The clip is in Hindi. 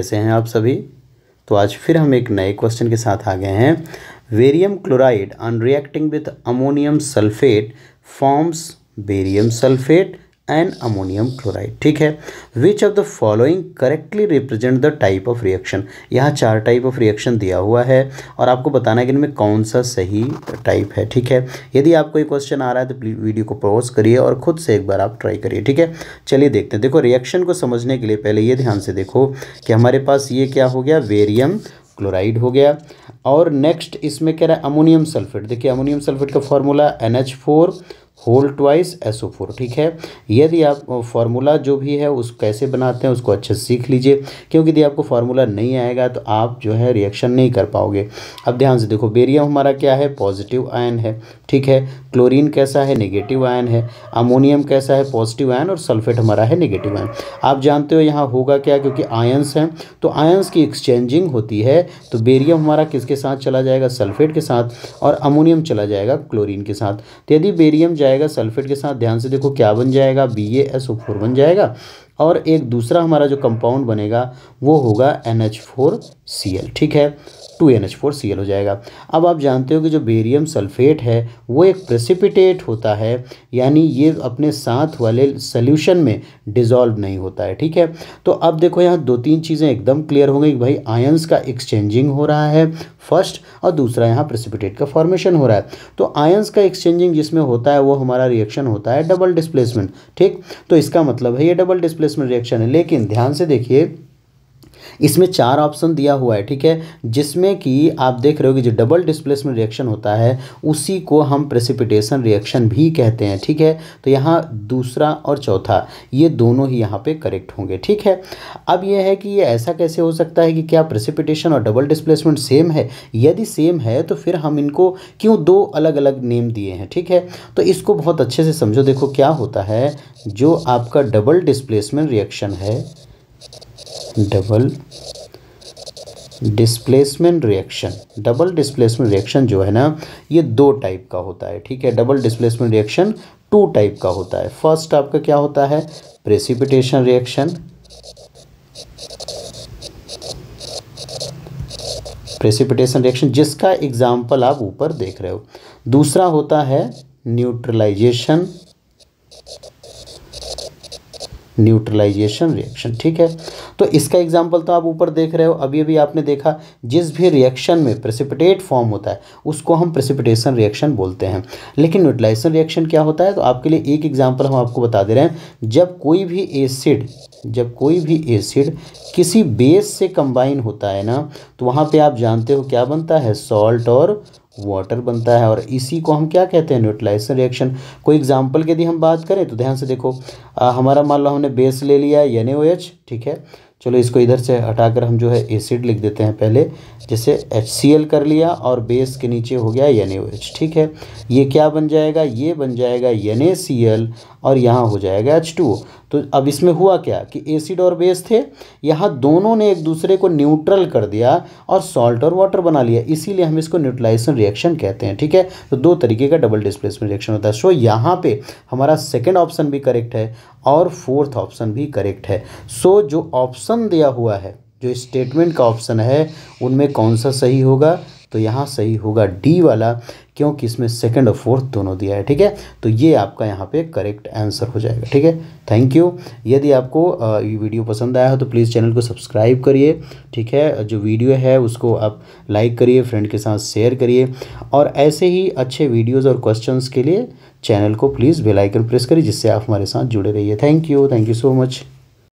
कैसे हैं आप सभी तो आज फिर हम एक नए क्वेश्चन के साथ आ गए हैं barium chloride on reacting with ammonium sulphate forms barium sulphate and ammonium chloride ठीक है which of the following correctly represent the type of reaction यहाँ चार टाइप ऑफ रिएक्शन दिया हुआ है और आपको बताना है कि इनमें कौन सा सही टाइप है ठीक है यदि आपको ये क्वेश्चन आ रहा है तो प्लीज वीडियो को पॉज करिए और खुद से एक बार आप ट्राई करिए ठीक है चलिए देखते हैं देखो रिएक्शन को समझने के लिए पहले ये ध्यान से देखो कि हमारे पास ये क्या हो गया वेरियम क्लोराइड हो गया और नेक्स्ट इसमें कह रहा है अमोनियम सल्फेट देखिए अमोनियम सल्फेट का formula N H four whole twice S O four ठीक है यदि आप फार्मूला जो भी है उस कैसे बनाते हैं उसको अच्छे से सीख लीजिए क्योंकि यदि आपको फार्मूला नहीं आएगा तो आप जो है रिएक्शन नहीं कर पाओगे अब ध्यान से देखो बेरियम हमारा क्या है पॉजिटिव आयन है ठीक है क्लोरीन कैसा है नेगेटिव आयन है अमोनियम कैसा है पॉजिटिव आयन और सल्फेट हमारा है नेगेटिव आयन आप जानते हो यहाँ होगा क्या क्योंकि आयन्स हैं तो आयन्स की एक्सचेंजिंग होती है तो बेरियम हमारा किसके साथ चला जाएगा सल्फेट के साथ और अमोनियम चला जाएगा क्लोरीन के साथ तो यदि बेरियम जाए जाएगा सल्फेट के साथ ध्यान से देखो क्या बन जाएगा B A S O four बन जाएगा और एक दूसरा हमारा जो कंपाउंड बनेगा वो होगा N H four C L ठीक है two N H four C L हो जाएगा अब आप जानते हो कि जो बेरियम सल्फेट है वो एक प्रेसिपिटेट होता है यानी ये अपने साथ वाले सल्यूशन में डिजॉल्व नहीं होता है ठीक है तो अब देखो यहाँ दो तीन चीज़ें एकदम क्लियर हो गई भाई आयंस का एक्सचेंजिंग हो रहा है फर्स्ट और दूसरा यहाँ प्रेसिपिटेट का फॉर्मेशन हो रहा है तो आयंस का एक्सचेंजिंग जिसमें होता है वो हमारा रिएक्शन होता है डबल डिस्प्लेसमेंट ठीक तो इसका मतलब है ये डबल डिस्प्लेसमेंट रिएक्शन है लेकिन ध्यान से देखिए इसमें चार ऑप्शन दिया हुआ है ठीक है जिसमें कि आप देख रहे हो कि जो डबल डिस्प्लेसमेंट रिएक्शन होता है उसी को हम प्रेसिपिटेशन रिएक्शन भी कहते हैं ठीक है तो यहाँ दूसरा और चौथा ये दोनों ही यहाँ पे करेक्ट होंगे ठीक है अब यह है कि ये ऐसा कैसे हो सकता है कि क्या प्रेसिपिटेशन और डबल डिस्प्लेसमेंट सेम है यदि सेम है तो फिर हम इनको क्यों दो अलग अलग नेम दिए हैं ठीक है तो इसको बहुत अच्छे से समझो देखो क्या होता है जो आपका डबल डिस्प्लेसमेंट रिएक्शन है double displacement reaction double displacement reaction जो है ना ये दो टाइप का होता है ठीक है double displacement reaction two type का होता है फर्स्ट आपका क्या होता है प्रेसिपिटेशन रिएक्शन प्रेसिपिटेशन रिएक्शन जिसका एग्जाम्पल आप ऊपर देख रहे हो दूसरा होता है न्यूट्रलाइजेशन न्यूट्रलाइजेशन रिएक्शन ठीक है तो इसका एग्जाम्पल तो आप ऊपर देख रहे हो अभी अभी आपने देखा जिस भी रिएक्शन में प्रेसिपिटेट फॉर्म होता है उसको हम प्रेसिपिटेशन रिएक्शन बोलते हैं लेकिन न्यूट्रलाइजेशन रिएक्शन क्या होता है तो आपके लिए एक एग्जाम्पल हम आपको बता दे रहे हैं जब कोई भी एसिड जब कोई भी एसिड किसी बेस से कंबाइन होता है ना तो वहाँ पर आप जानते हो क्या बनता है सॉल्ट और वाटर बनता है और इसी को हम क्या कहते हैं न्यूट्रलाइजेशन रिएक्शन कोई एग्जाम्पल की यदि हम बात करें तो ध्यान से देखो आ, हमारा मान लो हमने बेस ले लिया है एन ठीक है चलो इसको इधर से हटाकर हम जो है एसिड लिख देते हैं पहले जैसे एच कर लिया और बेस के नीचे हो गया एन ठीक है ये क्या बन जाएगा ये बन जाएगा एन और यहाँ हो जाएगा एच तो अब इसमें हुआ क्या कि एसिड और बेस थे यहाँ दोनों ने एक दूसरे को न्यूट्रल कर दिया और सॉल्ट और वाटर बना लिया इसीलिए हम इसको न्यूट्रलाइजेशन रिएक्शन कहते हैं ठीक है तो दो तरीके का डबल डिस्प्लेसमेंट रिएक्शन होता है सो यहाँ पे हमारा सेकेंड ऑप्शन भी करेक्ट है और फोर्थ ऑप्शन भी करेक्ट है सो जो ऑप्शन दिया हुआ है जो स्टेटमेंट का ऑप्शन है उनमें कौन सा सही होगा तो यहाँ सही होगा डी वाला क्योंकि इसमें सेकंड और फोर्थ दोनों दिया है ठीक है तो ये आपका यहाँ पे करेक्ट आंसर हो जाएगा ठीक है थैंक यू यदि आपको ये वीडियो पसंद आया हो तो प्लीज़ चैनल को सब्सक्राइब करिए ठीक है जो वीडियो है उसको आप लाइक करिए फ्रेंड के साथ शेयर करिए और ऐसे ही अच्छे वीडियोज़ और क्वेश्चन के लिए चैनल को प्लीज़ बेलाइकन प्रेस करिए जिससे आप हमारे साथ जुड़े रहिए thank you thank you so much